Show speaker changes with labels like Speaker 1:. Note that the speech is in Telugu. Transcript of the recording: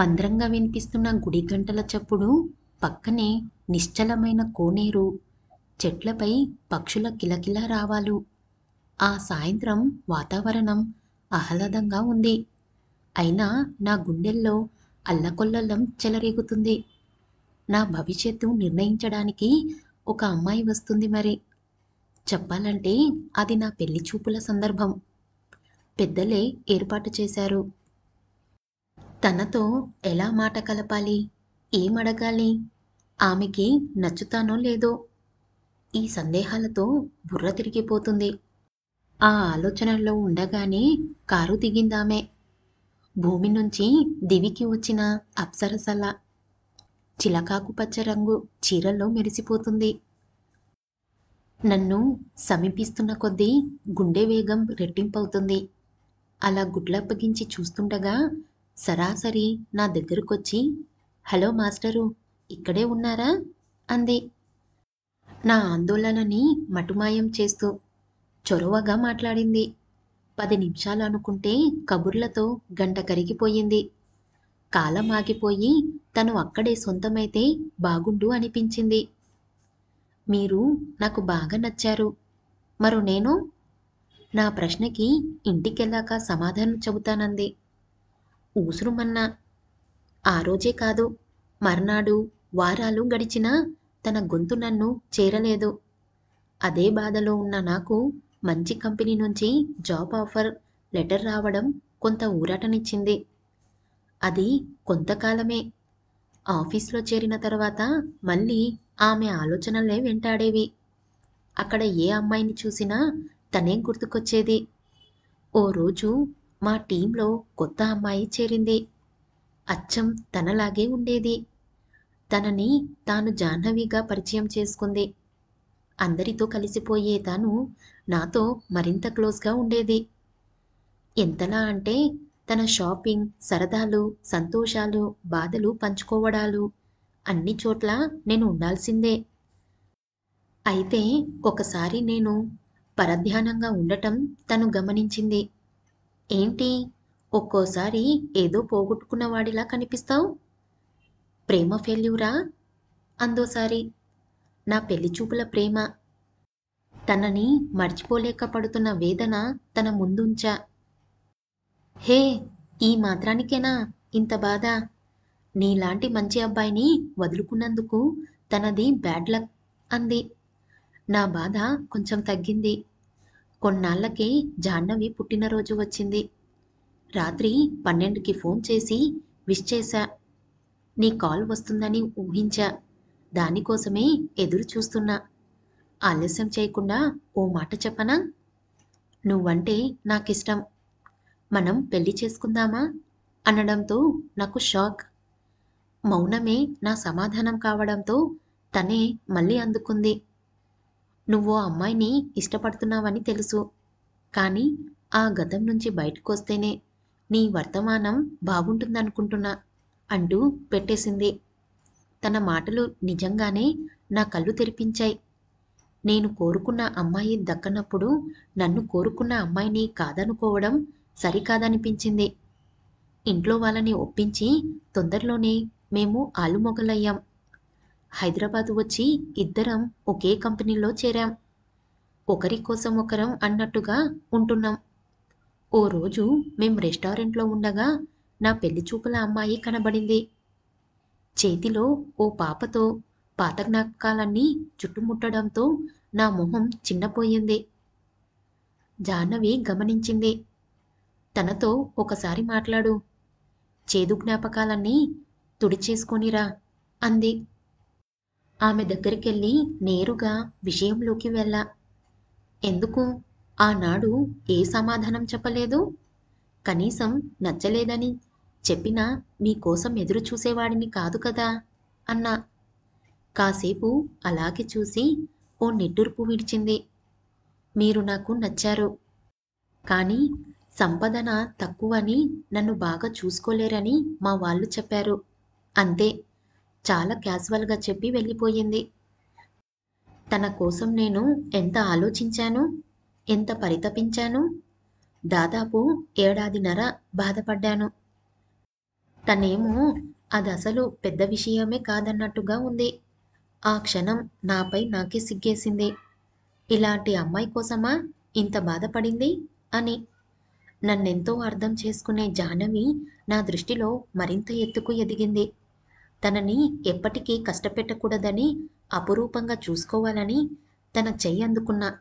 Speaker 1: మంద్రంగా వినిపిస్తున్న గుడి గంటల చప్పుడు పక్కనే నిశ్చలమైన కోనేరు చెట్లపై పక్షుల కిలకిల రావాలు ఆ సాయంత్రం వాతావరణం ఆహ్లాదంగా ఉంది అయినా నా గుండెల్లో అల్లకొల్లల్లం చెలరేగుతుంది నా భవిష్యత్తు నిర్ణయించడానికి ఒక అమ్మాయి వస్తుంది మరి చెప్పాలంటే అది నా పెళ్లి చూపుల సందర్భం పెద్దలే ఏర్పాటు చేశారు తనతో ఎలా మాట కలపాలి ఏమడగాలి ఆమెకి నచ్చుతానో లేదో ఈ సందేహాలతో బుర్ర తిరిగిపోతుంది ఆ ఆలోచనల్లో ఉండగానే కారు దిగిందామె భూమి నుంచి దివికి వచ్చిన అప్సరసల చిలకాకు పచ్చ రంగు చీరల్లో మెరిసిపోతుంది నన్ను సమీపిస్తున్న కొద్దీ గుండె వేగం రెట్టింపవుతుంది అలా గుడ్లప్పగించి చూస్తుండగా సరాసరి నా దగ్గరకొచ్చి హలో మాస్టరు ఇక్కడే ఉన్నారా అంది నా ఆందోళనని మటుమాయం చేస్తూ చొరవగా మాట్లాడింది పది నిమిషాలు అనుకుంటే కబుర్లతో గంట కరిగిపోయింది కాలం ఆగిపోయి తను అక్కడే సొంతమైతే బాగుండు అనిపించింది మీరు నాకు బాగా నచ్చారు మరో నేను నా ప్రశ్నకి ఇంటికెళ్ళాక సమాధానం చెబుతానంది ఊసురుమన్నా ఆ రోజే కాదు మర్నాడు వారాలు గడిచినా తన గొంతు నన్ను చేరలేదు అదే బాధలో ఉన్న నాకు మంచి కంపెనీ నుంచి జాబ్ ఆఫర్ లెటర్ రావడం కొంత ఊరటనిచ్చింది అది కొంతకాలమే ఆఫీస్లో చేరిన తర్వాత మళ్ళీ ఆమె ఆలోచనలే వెంటాడేవి అక్కడ ఏ అమ్మాయిని చూసినా తనే గుర్తుకొచ్చేది ఓ రోజు మా టీంలో కొత్త అమ్మాయి చేరింది అచ్చం తనలాగే ఉండేది తనని తాను జాహ్నవిగా పరిచయం చేసుకుంది అందరితో కలిసిపోయే తాను నాతో మరింత క్లోజ్గా ఉండేది ఎంతలా అంటే తన షాపింగ్ సరదాలు సంతోషాలు బాధలు పంచుకోవడాలు అన్ని చోట్ల నేను ఉండాల్సిందే అయితే ఒకసారి నేను పరధ్యానంగా ఉండటం తను గమనించింది ఏంటి ఒక్కోసారి ఏదో పోగొట్టుకున్నవాడిలా కనిపిస్తావు ప్రేమ ఫెల్యూరా అందోసారి నా పెళ్లి చూపుల ప్రేమ తనని మర్చిపోలేక పడుతున్న వేదన తన ముందుంచా హే ఈ మాత్రానికేనా ఇంత బాధ నీలాంటి మంచి అబ్బాయిని వదులుకున్నందుకు తనది బ్యాడ్ లక్ అంది నా బాధ కొంచెం తగ్గింది కొన్నాళ్లకే జాహ్నవి పుట్టినరోజు వచ్చింది రాత్రి పన్నెండుకి ఫోన్ చేసి విష్ చేశా నీ కాల్ వస్తుందని ఊహించా దానికోసమే ఎదురు చూస్తున్నా ఆలస్యం చేయకుండా ఓ మాట చెప్పనా నువ్వంటే నాకిష్టం మనం పెళ్లి చేసుకుందామా అనడంతో నాకు షాక్ మౌనమే నా సమాధానం కావడంతో తనే మళ్ళీ అందుకుంది నువ్వు అమ్మాయిని ఇష్టపడుతున్నావని తెలుసు కానీ ఆ గతం నుంచి బయటకు వస్తేనే నీ వర్తమానం బాగుంటుందనుకుంటున్నా అంటూ పెట్టేసింది తన మాటలు నిజంగానే నా కళ్ళు తెరిపించాయి నేను కోరుకున్న అమ్మాయి దక్కనప్పుడు నన్ను కోరుకున్న అమ్మాయిని కాదనుకోవడం సరికాదనిపించింది ఇంట్లో వాళ్ళని ఒప్పించి తొందరలోనే మేము ఆలుమొగలయ్యాం హైదరాబాద్ వచ్చి ఇద్దరం ఒకే కంపెనీలో చేరాం ఒకరి కోసం ఒకరం అన్నట్టుగా ఉంటున్నాం ఓ రోజు మేం రెస్టారెంట్లో ఉండగా నా పెళ్లి చూపుల అమ్మాయి కనబడింది చేతిలో ఓ పాపతో పాత జ్ఞాపకాలన్నీ చుట్టుముట్టడంతో నా మొహం చిన్నపోయింది జాహ్నవి గమనించింది తనతో ఒకసారి మాట్లాడు చేదు జ్ఞాపకాలన్నీ తుడిచేసుకొనిరా అంది ఆమె దగ్గరికెళ్ళి నేరుగా విషయంలోకి వెళ్ళా ఎందుకు ఆనాడు ఏ సమాధానం చెప్పలేదు కనీసం నచ్చలేదని చెప్పినా మీకోసం ఎదురు చూసేవాడిని కాదు కదా అన్నా కాసేపు అలాగే చూసి ఓ నెట్టూర్పు విడిచింది మీరు నాకు నచ్చారు కానీ సంపదన తక్కువని నన్ను బాగా చూసుకోలేరని మా వాళ్ళు చెప్పారు అంతే చాలా క్యాజువల్గా చెప్పి వెళ్ళిపోయింది తన కోసం నేను ఎంత ఆలోచించాను ఎంత పరితపించాను దాదాపు ఏడాదిన్నర బాధపడ్డాను తనేమో అది అసలు పెద్ద విషయమే కాదన్నట్టుగా ఉంది ఆ క్షణం నాపై నాకే సిగ్గేసింది ఇలాంటి అమ్మాయి కోసమా ఇంత బాధపడింది అని నన్నెంతో అర్థం చేసుకునే జాహ్నవి నా దృష్టిలో మరింత ఎత్తుకు ఎదిగింది తనని ఎప్పటికీ కష్టపెట్టకూడదని అపురూపంగా చూసుకోవాలని తన చెయ్యి అందుకున్న